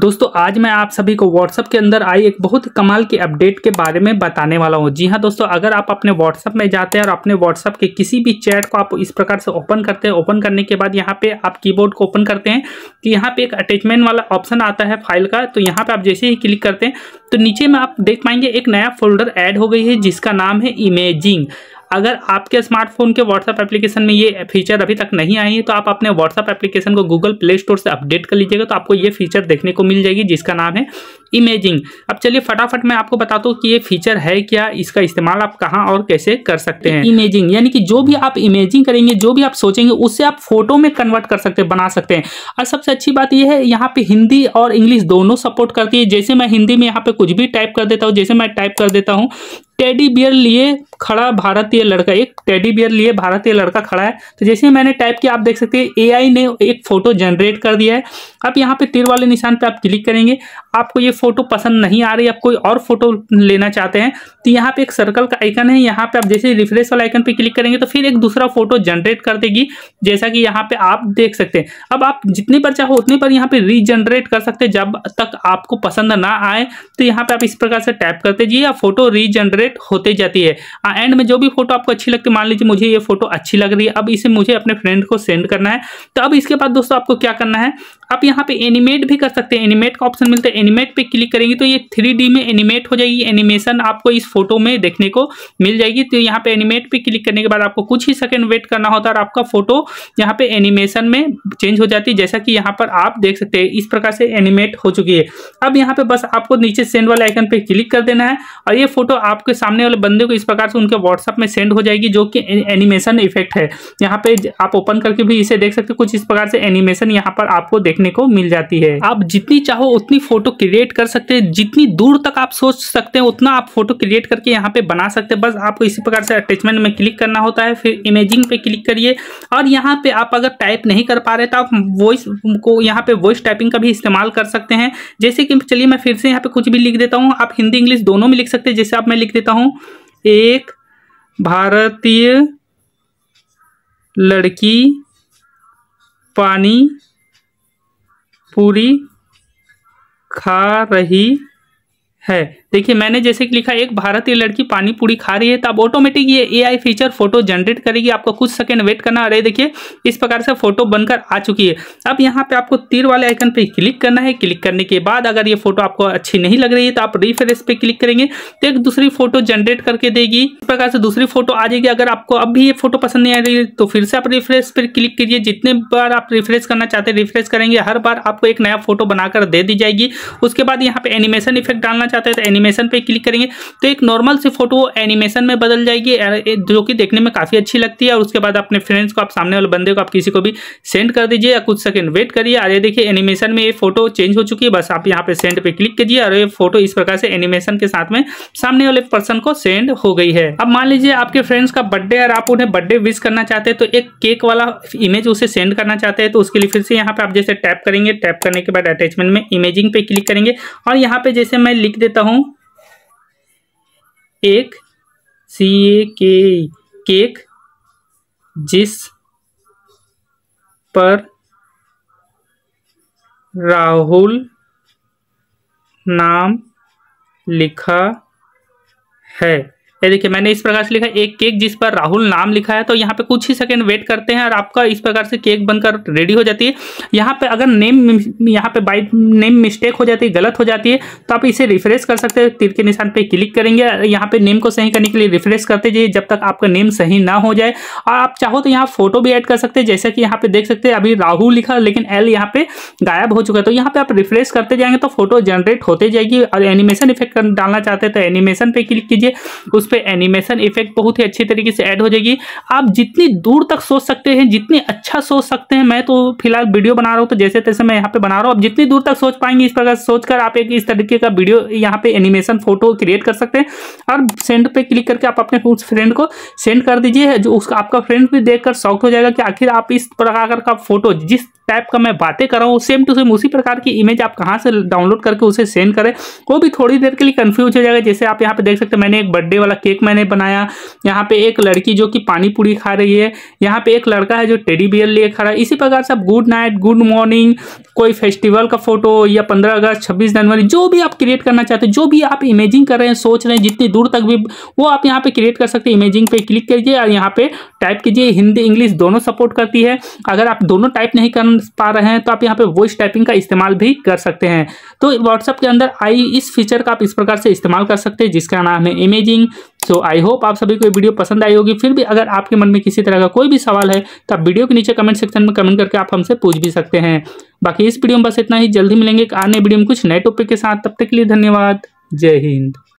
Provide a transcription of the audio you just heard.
दोस्तों आज मैं आप सभी को व्हाट्सअप के अंदर आई एक बहुत कमाल की अपडेट के बारे में बताने वाला हूँ जी हाँ दोस्तों अगर आप अपने व्हाट्सअप में जाते हैं और अपने व्हाट्सअप के किसी भी चैट को आप इस प्रकार से ओपन करते हैं ओपन करने के बाद यहाँ पे आप कीबोर्ड को ओपन करते हैं तो यहाँ पे एक अटैचमेंट वाला ऑप्शन आता है फाइल का तो यहाँ पर आप जैसे ही क्लिक करते हैं तो नीचे में आप देख पाएंगे एक नया फोल्डर ऐड हो गई है जिसका नाम है इमेजिंग अगर आपके स्मार्टफोन के व्हाट्सअप एप्लीकेशन में ये फीचर अभी तक नहीं आई है तो आप अपने व्हाट्सअप एप्लीकेशन को गूगल प्ले स्टोर से अपडेट कर लीजिएगा तो आपको ये फीचर देखने को मिल जाएगी जिसका नाम है इमेजिंग अब चलिए फटाफट मैं आपको बताता हूँ कि ये फीचर है क्या इसका इस्तेमाल आप कहाँ और कैसे कर सकते हैं इमेजिंग यानी कि जो भी आप इमेजिंग करेंगे जो भी आप सोचेंगे उससे आप फोटो में कन्वर्ट कर सकते हैं बना सकते हैं और सबसे अच्छी बात यह है यहाँ पे हिंदी और इंग्लिश दोनों सपोर्ट करती है जैसे मैं हिंदी में यहाँ पे कुछ भी टाइप कर देता हूँ जैसे मैं टाइप कर देता हूँ टेडी बियर लिए खड़ा भारतीय लड़का एक टेडी बियर लिए भारतीय लड़का खड़ा है तो जैसे ही मैंने टाइप किया आप देख सकते हैं एआई ने एक फ़ोटो जनरेट कर दिया है अब यहाँ पे तीर वाले निशान पे आप क्लिक करेंगे आपको ये फोटो पसंद नहीं आ रही आप कोई और फोटो लेना चाहते हैं तो यहाँ पे एक सर्कल का आइकन है यहाँ पे आप जैसे रिफ्रेश वाला आइकन पे क्लिक करेंगे तो फिर एक दूसरा फोटो जनरेट कर देगी जैसा कि यहाँ पे आप देख सकते हैं अब आप जितनी पर चाहो उतनी पर यहाँ पे रीजनरेट कर सकते हैं जब तक आपको पसंद ना आए तो यहाँ पे आप इस प्रकार से टैप करते जी या फोटो रीजनरेट होते जाती है एंड में जो भी फोटो आपको अच्छी लगती मान लीजिए मुझे ये फोटो अच्छी लग रही है अब इसे मुझे अपने फ्रेंड को सेंड करना है तो अब इसके बाद दोस्तों आपको क्या करना है आप यहाँ पे एनिमेट भी कर सकते हैं एनिमेट का ऑप्शन मिलता है एनिमेट पे क्लिक करेंगे तो ये थ्री में एनिमेट हो जाएगी एनिमेशन आपको इस फोटो में देखने को मिल जाएगी तो यहाँ पे एनिमेट पे क्लिक करने के बाद आपको कुछ ही सेकंड वेट करना होता है और आपका फोटो यहाँ पे एनिमेशन में चेंज हो जाती है जैसा कि यहाँ पर आप देख सकते हैं इस प्रकार से एनिमेट हो चुकी है अब यहाँ पे बस आपको नीचे सेंड वाले आइकन पे क्लिक कर देना है और ये फोटो आपके सामने वाले बंदे को इस प्रकार से उनके व्हाट्सअप में सेंड हो जाएगी जो कि एनिमेशन इफेक्ट है यहाँ पे आप ओपन करके भी इसे देख सकते कुछ इस प्रकार से एनिमेशन यहाँ पर आपको देख देखने को मिल जाती है आप जितनी चाहो उतनी फोटो क्रिएट कर सकते हैं जितनी दूर तक आप सोच सकते हैं उतना आप फोटो क्रिएट करके यहाँ पे बना सकते हैं बस आपको इसी प्रकार से अटैचमेंट में क्लिक करना होता है फिर इमेजिंग पे क्लिक करिए और यहाँ पे आप अगर टाइप नहीं कर पा रहे तो आप वॉइस को यहाँ पे वॉइस टाइपिंग का भी इस्तेमाल कर सकते हैं जैसे कि चलिए मैं फिर से यहाँ पे कुछ भी लिख देता हूँ आप हिंदी इंग्लिश दोनों में लिख सकते हैं जैसे आप मैं लिख देता हूँ एक भारतीय लड़की पानी पूरी खा रही है देखिए मैंने जैसे कि लिखा एक भारतीय लड़की पानी पूरी खा रही है तो ऑटोमेटिक ये एआई फीचर फोटो जनरेट करेगी आपको कुछ सेकंड वेट करना अरे देखिए इस प्रकार से फोटो बनकर आ चुकी है अब यहाँ पे आपको तीर वाले आइकन पे क्लिक करना है क्लिक करने के बाद अगर ये फोटो आपको अच्छी नहीं लग रही है तो आप रिफ्रेश पे क्लिक करेंगे तो एक दूसरी फोटो जनरेट करके देगी इस प्रकार से दूसरी फोटो आ जाएगी अगर आपको अब भी ये फोटो पसंद नहीं आ रही है तो फिर से आप रिफ्रेश पर क्लिक कीजिए जितने बार आप रिफ्रेश करना चाहते हैं रिफ्रेश करेंगे हर बार आपको एक नया फोटो बनाकर दे दी जाएगी उसके बाद यहाँ पे एनिमेशन इफेक्ट डालना चाहते हैं तो एनिमेशन पर क्लिक करेंगे तो एक नॉर्मल से फोटो वो एनिमेशन में बदल जाएगी जो कि देखने में काफ़ी अच्छी लगती है और उसके बाद अपने फ्रेंड्स को आप सामने वाले बंदे को आप किसी को भी सेंड कर दीजिए या कुछ सेकेंड वेट करिए और ये देखिए एनिमेशन में ये फोटो चेंज हो चुकी है बस आप यहाँ पर सेंड पर क्लिक कीजिए और ये फोटो इस प्रकार से एनिमेशन के साथ में सामने वाले पर्सन को सेंड हो गई है अब मान लीजिए आपके फ्रेंड्स का बर्थडे और आप उन्हें बर्थडे विश करना चाहते हैं तो एक केक वाला इमेज उसे सेंड करना चाहते हैं तो उसके लिए फिर से यहाँ पे आप जैसे टैप करेंगे टैप करने के बाद अटैचमेंट में इमेजिंग पे क्लिक करेंगे और यहाँ पे जैसे मैं लिख देता हूं एक सी ए के केक जिस पर राहुल नाम लिखा है ये देखिए मैंने इस प्रकार से लिखा एक केक जिस पर राहुल नाम लिखा है तो यहाँ पे कुछ ही सेकंड वेट करते हैं और आपका इस प्रकार से केक बनकर रेडी हो जाती है यहाँ पे अगर नेम यहाँ पे बाई नेम मिस्टेक हो जाती है गलत हो जाती है तो आप इसे रिफ्रेश कर सकते हैं तीर के निशान पे क्लिक करेंगे यहाँ पे नेम को सही करने के लिए रिफ्रेश करते जाइए जब तक आपका नेम सही ना हो जाए और आप चाहो तो यहाँ फोटो भी ऐड कर सकते हैं जैसे कि यहाँ पे देख सकते हैं अभी राहुल लिखा लेकिन एल यहाँ पे गायब हो चुका है तो यहाँ पे आप रिफ्रेश करते जाएंगे तो फोटो जनरेट होते जाएगी और एनिमेशन इफेक्ट डालना चाहते हैं तो एनिमेशन पर क्लिक कीजिए उस पे एनिमेशन इफेक्ट बहुत ही अच्छी तरीके से ऐड हो जाएगी आप जितनी दूर तक सोच सकते हैं जितनी अच्छा सोच सकते हैं मैं तो फिलहाल वीडियो बना रहा हूँ तो जैसे तैसे मैं यहाँ पे बना रहा हूँ आप जितनी दूर तक सोच पाएंगे इस प्रकार सोचकर आप एक इस तरीके का वीडियो यहाँ पे एनिमेशन फोटो क्रिएट कर सकते हैं और सेंड पे क्लिक करके आप अपने उस फ्रेंड को सेंड कर दीजिए जो उसका आपका फ्रेंड भी देखकर शॉक हो जाएगा कि आखिर आप इस प्रकार का फोटो जिस टाइप का मैं बातें कर रहा हूँ सेम टू सेम उसी प्रकार की इमेज आप कहाँ से डाउनलोड करके उसे सेंड करें वो भी थोड़ी देर के लिए कन्फ्यूज हो जाएगा जैसे आप यहाँ पे देख सकते हैं मैंने एक बर्थडे वाला केक मैंने बनाया यहाँ पे एक लड़की जो कि पानी पूरी खा रही है यहाँ पे एक लड़का है जो टेडी बियर लिए खा रहा है इसी प्रकार से आप गुड नाइट गुड मॉर्निंग कोई फेस्टिवल का फोटो या पंद्रह अगस्त छब्बीस जनवरी जो भी आप क्रिएट करना चाहते हैं जो भी आप इमेजिंग कर रहे हैं सोच रहे हैं जितनी दूर तक भी वो आप यहाँ पे क्रिएट कर सकते हैं इमेजिंग पे क्लिक करिए और यहाँ पे टाइप कीजिए हिंदी इंग्लिश दोनों सपोर्ट करती है अगर आप दोनों टाइप नहीं कर पा रहे हैं तो आप यहाँ पे वॉइस टाइपिंग का इस्तेमाल भी कर सकते हैं तो व्हाट्सएप के अंदर आई इस फीचर का आप इस प्रकार से इस्तेमाल कर सकते हैं जिसका नाम है इमेजिंग सो आई होप आप सभी को ये वीडियो पसंद आई होगी फिर भी अगर आपके मन में किसी तरह का कोई भी सवाल है तो आप वीडियो के नीचे कमेंट सेक्शन में कमेंट करके आप हमसे पूछ भी सकते हैं बाकी इस वीडियो में बस इतना ही जल्दी मिलेंगे आने वीडियो में कुछ नए टॉपिक के साथ तब तक के लिए धन्यवाद जय हिंद